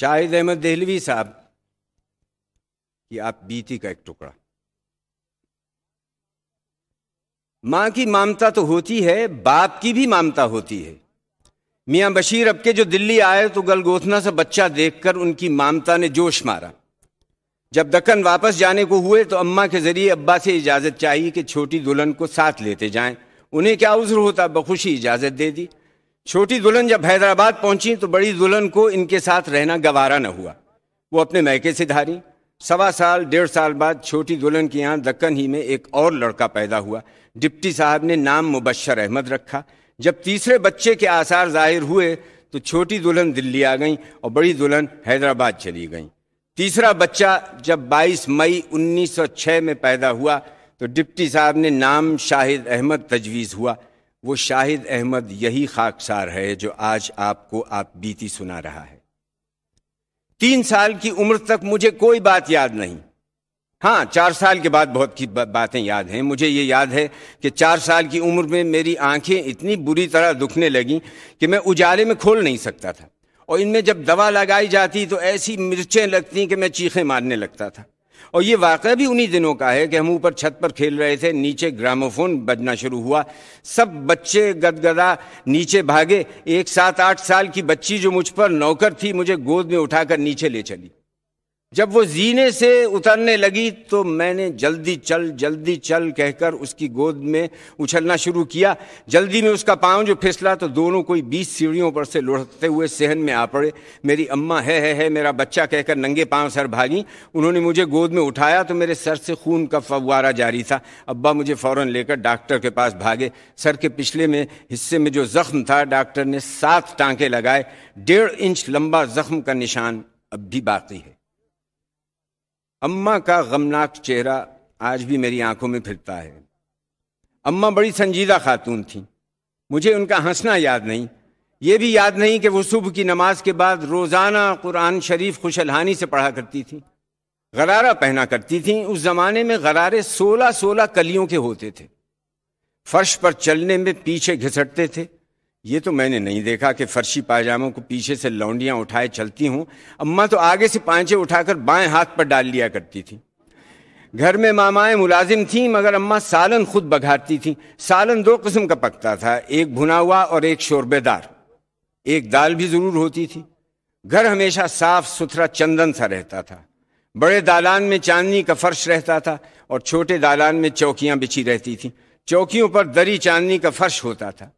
शाहिद अहमद दहलवी साहब कि आप बीती का एक टुकड़ा मां की मामता तो होती है बाप की भी मामता होती है मियां बशीर अब के जो दिल्ली आए तो गलगोथना सा बच्चा देखकर उनकी मामता ने जोश मारा जब दक्कन वापस जाने को हुए तो अम्मा के जरिए अब्बा से इजाज़त चाहिए कि छोटी दुल्हन को साथ लेते जाएं उन्हें क्या उज्र होता बखुशी इजाज़त दे दी छोटी दुल्हन जब हैदराबाद पहुंची तो बड़ी दुल्हन को इनके साथ रहना गवारा न हुआ वो अपने मैके से धारी सवा साल डेढ़ साल बाद छोटी दुल्हन के यहाँ दक्कन ही में एक और लड़का पैदा हुआ डिप्टी साहब ने नाम मुबशर अहमद रखा जब तीसरे बच्चे के आसार जाहिर हुए तो छोटी दुल्हन दिल्ली आ गई और बड़ी दुल्हन हैदराबाद चली गई तीसरा बच्चा जब 22 मई 1906 में पैदा हुआ तो डिप्टी साहब ने नाम शाहिद अहमद तजवीज़ हुआ वो शाहिद अहमद यही खाकसार है जो आज आपको आप बीती सुना रहा है तीन साल की उम्र तक मुझे कोई बात याद नहीं हाँ चार साल के बाद बहुत की बातें याद हैं मुझे ये याद है कि चार साल की उम्र में मेरी आंखें इतनी बुरी तरह दुखने लगीं कि मैं उजाले में खोल नहीं सकता था और इनमें जब दवा लगाई जाती तो ऐसी मिर्चें लगती कि मैं चीखें मारने लगता था और ये वाक़ भी उन्हीं दिनों का है कि हम ऊपर छत पर खेल रहे थे नीचे ग्रामोफोन बजना शुरू हुआ सब बच्चे गदगदा नीचे भागे एक सात आठ साल की बच्ची जो मुझ पर नौकर थी मुझे गोद में उठाकर नीचे ले चली जब वो जीने से उतरने लगी तो मैंने जल्दी चल जल्दी चल कहकर उसकी गोद में उछलना शुरू किया जल्दी में उसका पाँव जो फिसला तो दोनों कोई बीस सीढ़ियों पर से लुढ़कते हुए सहन में आ पड़े मेरी अम्मा है है है मेरा बच्चा कहकर नंगे पाँव सर भागी उन्होंने मुझे गोद में उठाया तो मेरे सर से खून का फवारा जारी था अब्बा मुझे फ़ौरन लेकर डॉक्टर के पास भागे सर के पिछले में हिस्से में जो ज़ख्म था डॉक्टर ने सात टाँके लगाए डेढ़ इंच लंबा ज़ख्म का निशान अब भी बाकी है अम्मा का गमनाक चेहरा आज भी मेरी आंखों में फिरता है अम्मा बड़ी संजीदा खातून थीं मुझे उनका हंसना याद नहीं ये भी याद नहीं कि वो सुबह की नमाज के बाद रोज़ाना कुरान शरीफ खुशलहानी से पढ़ा करती थी गरारा पहना करती थी उस ज़माने में गरारे सोलह सोलह कलियों के होते थे फर्श पर चलने में पीछे घिसटते थे ये तो मैंने नहीं देखा कि फर्शी पायजामों को पीछे से लौंडियां उठाए चलती हूं अम्मा तो आगे से पांचे उठाकर बाएं हाथ पर डाल लिया करती थी घर में मामाएं मुलाजिम थीं मगर अम्मा सालन खुद बघारती थीं सालन दो किस्म का पकता था एक भुना हुआ और एक शोरबेदार एक दाल भी ज़रूर होती थी घर हमेशा साफ सुथरा चंदन सा रहता था बड़े दालान में चांदनी का फर्श रहता था और छोटे दालान में चौकियाँ बिछी रहती थीं चौकियों पर दरी चांदनी का फर्श होता था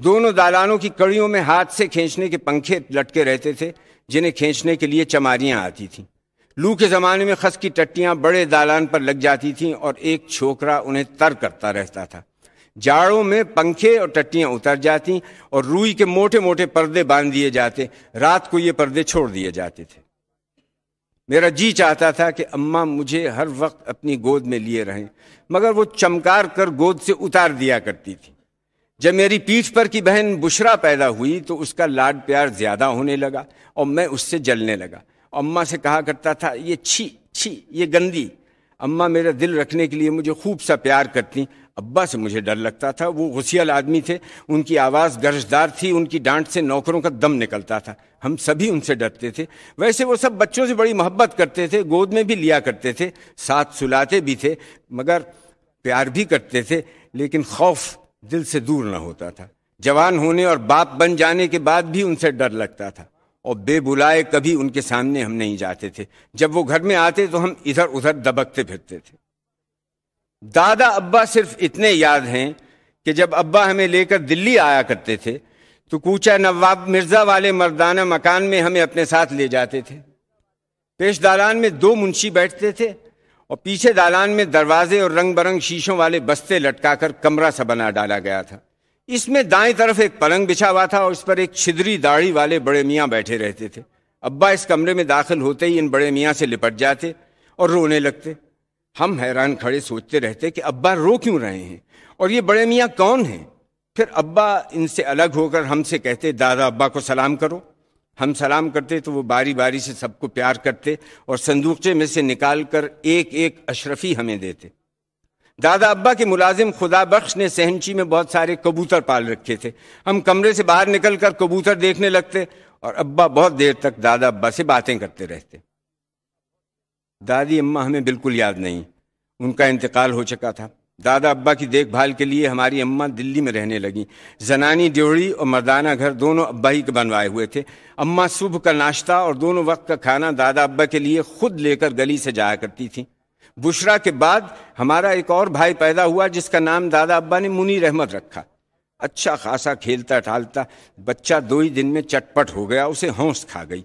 दोनों दालानों की कड़ियों में हाथ से खींचने के पंखे लटके रहते थे जिन्हें खींचने के लिए चमारियां आती थीं लू के ज़माने में खस की टट्टियां बड़े दालान पर लग जाती थीं और एक छोकरा उन्हें तर करता रहता था जाड़ों में पंखे और टट्टियाँ उतर जाती और रूई के मोटे मोटे पर्दे बांध दिए जाते रात को ये पर्दे छोड़ दिए जाते थे मेरा जी चाहता था कि अम्मा मुझे हर वक्त अपनी गोद में लिए रहें मगर वो चमकार कर गोद से उतार दिया करती थी जब मेरी पीठ पर की बहन बुशरा पैदा हुई तो उसका लाड प्यार ज़्यादा होने लगा और मैं उससे जलने लगा अम्मा से कहा करता था ये छी छी ये गंदी अम्मा मेरा दिल रखने के लिए मुझे खूब सा प्यार करती अब्बा से मुझे डर लगता था वो गुसियल आदमी थे उनकी आवाज़ गर्जदार थी उनकी डांट से नौकरों का दम निकलता था हम सभी उनसे डरते थे वैसे वो सब बच्चों से बड़ी मोहब्बत करते थे गोद में भी लिया करते थे साथ सुलाते भी थे मगर प्यार भी करते थे लेकिन खौफ दिल से दूर न होता था जवान होने और बाप बन जाने के बाद भी उनसे डर लगता था और बेबुलाए कभी उनके सामने हम नहीं जाते थे जब वो घर में आते तो हम इधर उधर दबकते फिरते थे दादा अब्बा सिर्फ इतने याद हैं कि जब अब्बा हमें लेकर दिल्ली आया करते थे तो कूचा नवाब मिर्ज़ा वाले मर्दाना मकान में हमें अपने साथ ले जाते थे पेश दालान में दो मुंशी बैठते थे और पीछे दालान में दरवाजे और रंग बरंग शीशों वाले बस्ते लटकाकर कमरा सा बना डाला गया था इसमें दाएं तरफ एक पलंग बिछा हुआ था और इस पर एक छिदरी दाढ़ी वाले बड़े मियाँ बैठे रहते थे अब्बा इस कमरे में दाखिल होते ही इन बड़े मियाँ से लिपट जाते और रोने लगते हम हैरान खड़े सोचते रहते कि अब्बा रो क्यों रहे हैं और ये बड़े मियाँ कौन हैं फिर अब्बा इनसे अलग होकर हमसे कहते दादा अब्बा को सलाम करो हम सलाम करते तो वो बारी बारी से सबको प्यार करते और संदूकचे में से निकाल कर एक एक अशरफी हमें देते दादा अब्बा के मुलाजिम खुदा बख्श ने सहनची में बहुत सारे कबूतर पाल रखे थे हम कमरे से बाहर निकल कर कबूतर देखने लगते और अब्बा बहुत देर तक दादा अब्बा से बातें करते रहते दादी अम्मा हमें बिल्कुल याद नहीं उनका इंतकाल हो चुका था दादा अब्बा की देखभाल के लिए हमारी अम्मा दिल्ली में रहने लगी जनानी ड्योड़ी और मर्दाना घर दोनों अब्बा ही के बनवाए हुए थे अम्मा सुबह का नाश्ता और दोनों वक्त का खाना दादा अब्बा के लिए खुद लेकर गली से जाया करती थी बुशरा के बाद हमारा एक और भाई पैदा हुआ जिसका नाम दादा अब्बा ने मुनी अहमद रखा अच्छा खासा खेलता ठालता बच्चा दो ही दिन में चटपट हो गया उसे हौस खा गई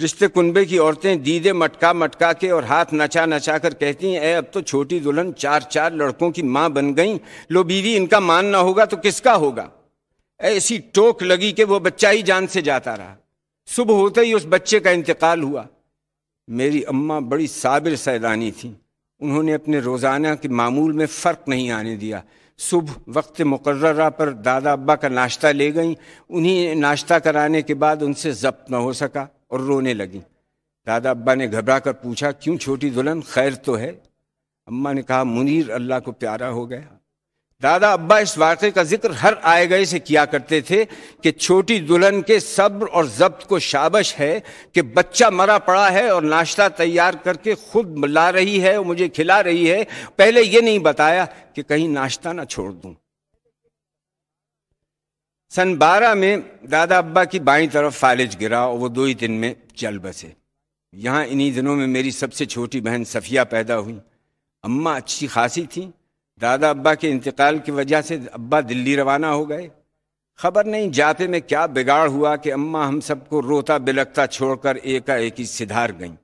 रिश्ते कुनबे की औरतें दीदे मटका मटका के और हाथ नचा नचा कर कहती हैं ए अब तो छोटी दुल्हन चार चार लड़कों की माँ बन गई लो बीवी इनका मान ना होगा तो किसका होगा ऐसी टोक लगी कि वो बच्चा ही जान से जाता रहा सुबह होते ही उस बच्चे का इंतकाल हुआ मेरी अम्मा बड़ी साबिर सैदानी थी उन्होंने अपने रोज़ाना के मामूल में फ़र्क नहीं आने दिया सुबह वक्त मुकर्रा पर दादा अब्बा का नाश्ता ले गई उन्हीं नाश्ता कराने के बाद उनसे जब्त न हो सका और रोने लगी दादा अब्बा ने घबरा कर पूछा क्यों छोटी दुल्हन खैर तो है अम्मा ने कहा मुनीर अल्लाह को प्यारा हो गया दादा अब्बा इस वाक़े का जिक्र हर आए गए से किया करते थे कि छोटी दुल्हन के सब्र और जब्त को शाबश है कि बच्चा मरा पड़ा है और नाश्ता तैयार करके खुद ला रही है और मुझे खिला रही है पहले ये नहीं बताया कि कहीं नाश्ता ना छोड़ दूँ सन बारह में दादा अब्बा की बाई तरफ फालिज गिरा और वो दो ही दिन में चल बसे यहाँ इन्हीं दिनों में मेरी सबसे छोटी बहन सफ़िया पैदा हुई अम्मा अच्छी खासी थी दादा अब्बा के इंतकाल की वजह से अब्बा दिल्ली रवाना हो गए खबर नहीं जाते में क्या बिगाड़ हुआ कि अम्मा हम सबको रोता बिलकता छोड़कर एका एक ही सिधार गईं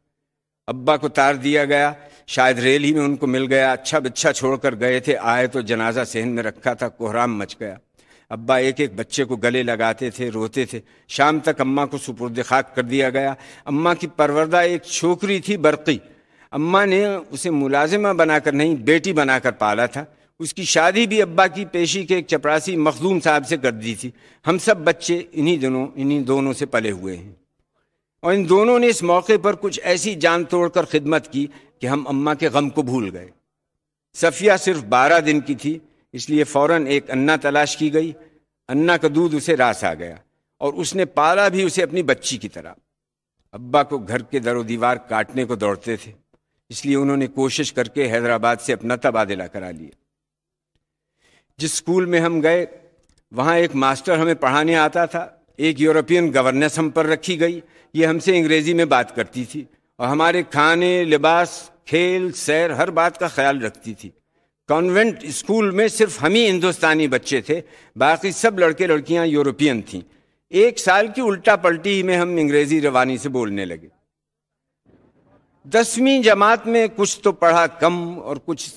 अब्बा को तार दिया गया शायद रेल ही में उनको मिल गया अच्छा बिच्छा छोड़कर गए थे आए तो जनाजा सहन में रखा था कोहराम मच गया अब्बा एक एक बच्चे को गले लगाते थे रोते थे शाम तक अम्मा को सुपुर्द खाक कर दिया गया अम्मा की परवरदा एक छोकरी थी बरकी अम्मा ने उसे मुलाजिमा बनाकर नहीं बेटी बनाकर पाला था उसकी शादी भी अब्बा की पेशी के एक चपरासी मखदूम साहब से कर दी थी हम सब बच्चे इन्हीं दोनों इन्हीं दोनों से पले हुए हैं और इन दोनों ने इस मौके पर कुछ ऐसी जान तोड़ कर खिदमत की कि हम अम्मा के गम को भूल गए सफ़िया सिर्फ बारह दिन की थी इसलिए फौरन एक अन्ना तलाश की गई अन्ना का दूध उसे रास आ गया और उसने पाला भी उसे अपनी बच्ची की तरह अब्बा को घर के दरो दीवार काटने को दौड़ते थे इसलिए उन्होंने कोशिश करके हैदराबाद से अपना तबादला करा लिया जिस स्कूल में हम गए वहाँ एक मास्टर हमें पढ़ाने आता था एक यूरोपियन गवर्नेस हम पर रखी गई ये हमसे अंग्रेजी में बात करती थी और हमारे खाने लिबास खेल सैर हर बात का ख्याल रखती थी कॉन्वेंट स्कूल में सिर्फ हम ही हिंदुस्तानी बच्चे थे बाकी सब लड़के लड़कियां यूरोपियन थीं एक साल की उल्टा पलटी में हम अंग्रेजी रवानी से बोलने लगे दसवीं जमात में कुछ तो पढ़ा कम और कुछ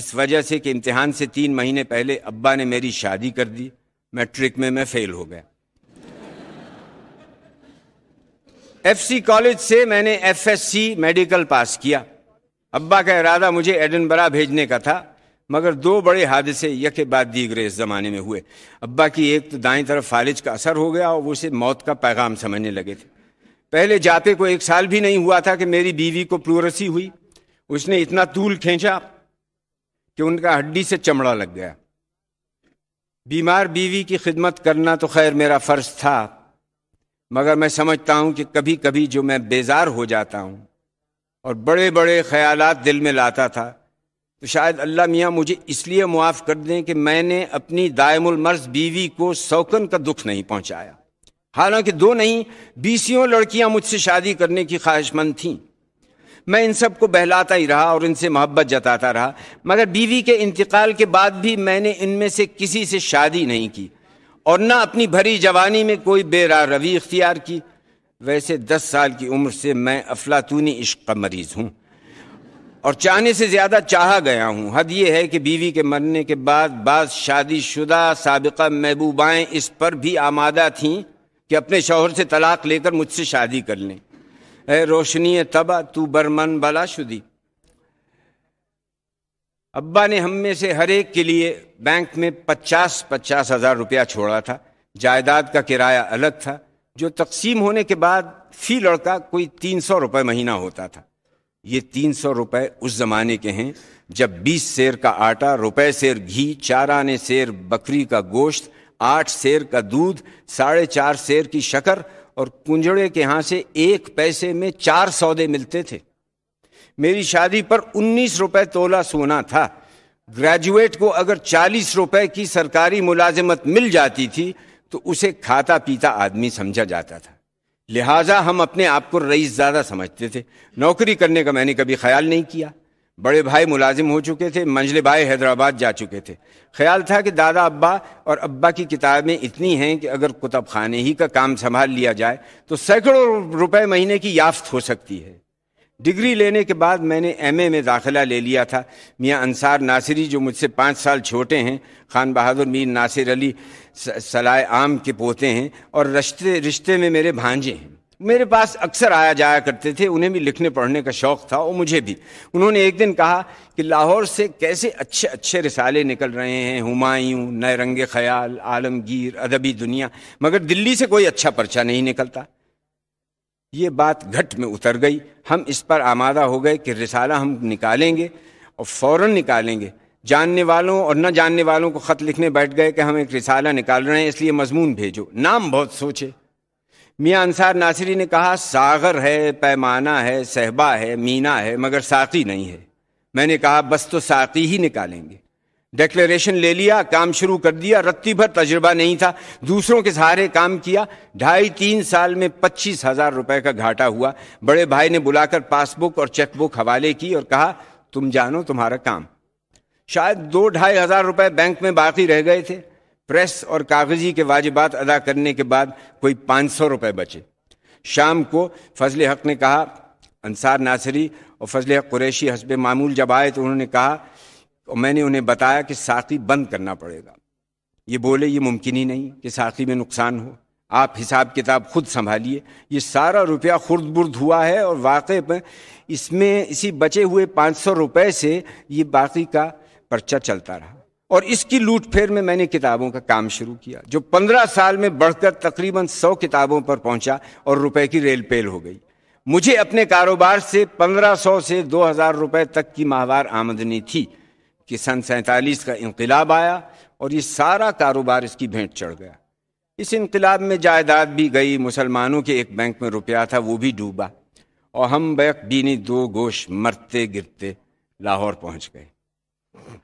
इस वजह से कि इम्तिहान से तीन महीने पहले अब्बा ने मेरी शादी कर दी मैट्रिक में मैं फेल हो गया एफसी कॉलेज से मैंने एफएससी मेडिकल पास किया अब्बा का इरादा मुझे एडनबरा भेजने का था मगर दो बड़े हादसे यके बाद दीगरे इस ज़माने में हुए अब्बा की एक तो दाएं तरफ फालिज का असर हो गया और वो उसे मौत का पैगाम समझने लगे थे पहले जाते को एक साल भी नहीं हुआ था कि मेरी बीवी को प्लोरसी हुई उसने इतना तूल खींचा कि उनका हड्डी से चमड़ा लग गया बीमार बीवी की खिदमत करना तो खैर मेरा फ़र्ज था मगर मैं समझता हूँ कि कभी कभी जो मैं बेजार हो जाता हूँ और बड़े बड़े ख्यालात दिल में लाता था तो शायद अल्लाह मियाँ मुझे इसलिए मुआफ़ कर दें कि मैंने अपनी दायमुलमर्ज बीवी को सौकन का दुख नहीं पहुँचाया हालांकि दो नहीं बीसियों लड़कियां मुझसे शादी करने की ख्वाहिशमंद थीं मैं इन सब को बहलाता ही रहा और इनसे मोहब्बत जताता रहा मगर बीवी के इंतकाल के बाद भी मैंने इनमें से किसी से शादी नहीं की और ना अपनी भरी जवानी में कोई बेरा रवि इख्तियार की वैसे दस साल की उम्र से मैं अफलातूनी इश्क का मरीज़ हूँ और चाहने से ज़्यादा चाहा गया हूँ हद ये है कि बीवी के मरने के बाद बाद शादीशुदा सबका महबूबाएँ इस पर भी आमादा थीं कि अपने शोहर से तलाक लेकर मुझसे शादी कर लें अः रोशनी तबा तू बरमन बला शुदी अब्बा ने हम में से हर एक के लिए बैंक में पचास पचास हज़ार रुपया छोड़ा था जायदाद का किराया अलग था जो तकसीम होने के बाद फी लड़का कोई तीन सौ रुपये महीना होता था ये तीन सौ रुपये उस ज़माने के हैं जब बीस शेर का आटा रुपए शेर घी चार आने शेर बकरी का गोश्त आठ शेर का दूध साढ़े चार शेर की शकर और कुंजड़े के यहाँ से एक पैसे में चार सौदे मिलते थे मेरी शादी पर उन्नीस रुपये तोला सोना था ग्रेजुएट को अगर चालीस रुपये की सरकारी मुलाजमत मिल जाती थी तो उसे खाता पीता आदमी समझा जाता था लिहाजा हम अपने आप को रईस ज़्यादा समझते थे नौकरी करने का मैंने कभी ख्याल नहीं किया बड़े भाई मुलाजिम हो चुके थे मंजले भाई हैदराबाद जा चुके थे ख्याल था कि दादा अब्बा और अब्बा की किताबें इतनी हैं कि अगर कुतब खाने ही का काम संभाल लिया जाए तो सैकड़ों रुपए महीने की याफ्त हो सकती है डिग्री लेने के बाद मैंने एमए में दाखिला ले लिया था मियाँ अंसार नासिरी जो मुझसे पाँच साल छोटे हैं खान बहादुर मीर नासिर अली सलाय आम के पोते हैं और रिश्ते रिश्ते में मेरे भांजे हैं मेरे पास अक्सर आया जाया करते थे उन्हें भी लिखने पढ़ने का शौक़ था और मुझे भी उन्होंने एक दिन कहा कि लाहौर से कैसे अच्छे अच्छे रिसाले निकल रहे हैं हुमायूं नए रंग ख्याल आलमगीर अदबी दुनिया मगर दिल्ली से कोई अच्छा पर्चा नहीं निकलता ये बात घट में उतर गई हम इस पर आमादा हो गए कि रिसाला हम निकालेंगे और फ़ौर निकालेंगे जानने वालों और न जानने वालों को ख़त लिखने बैठ गए कि हम एक रिसाला निकाल रहे हैं इसलिए मजमून भेजो नाम बहुत सोचे मियाँ अंसार नासरी ने कहा सागर है पैमाना है सहबा है मीना है मगर साकी नहीं है मैंने कहा बस तो साकी ही निकालेंगे डिक्लेरेशन ले लिया काम शुरू कर दिया रत्ती भर तजुर्बा नहीं था दूसरों के सहारे काम किया ढाई तीन साल में पच्चीस हजार रुपए का घाटा हुआ बड़े भाई ने बुलाकर पासबुक और चेकबुक हवाले की और कहा तुम जानो तुम्हारा काम शायद दो ढाई हजार रुपए बैंक में बाकी रह गए थे प्रेस और कागजी के वाजिबात अदा करने के बाद कोई पांच सौ रुपए बचे शाम को फजल हक ने कहा अंसार नासरी और फजल हक कुरैशी हसब मामूल जब आए तो उन्होंने कहा और मैंने उन्हें बताया कि साथी बंद करना पड़ेगा ये बोले ये मुमकिन ही नहीं कि साथी में नुकसान हो आप हिसाब किताब खुद संभालिए ये सारा रुपया खुर्द बुर्द हुआ है और वाकई में इसमें इसी बचे हुए पाँच सौ रुपये से ये बाकी का पर्चा चलता रहा और इसकी लूट फेर में मैंने किताबों का काम शुरू किया जो पंद्रह साल में बढ़कर तकरीबन सौ किताबों पर पहुंचा और रुपए की रेल पेल हो गई मुझे अपने कारोबार से पंद्रह सौ से दो हज़ार रुपये तक की माहवार आमदनी थी कि सन सैतालीस का इनकलाब आया और ये सारा कारोबार इसकी भेंट चढ़ गया इस इनकलाब में जायदाद भी गई मुसलमानों के एक बैंक में रुपया था वो भी डूबा और हम बैक बीनी दो गोश मरते गिरते लाहौर पहुंच गए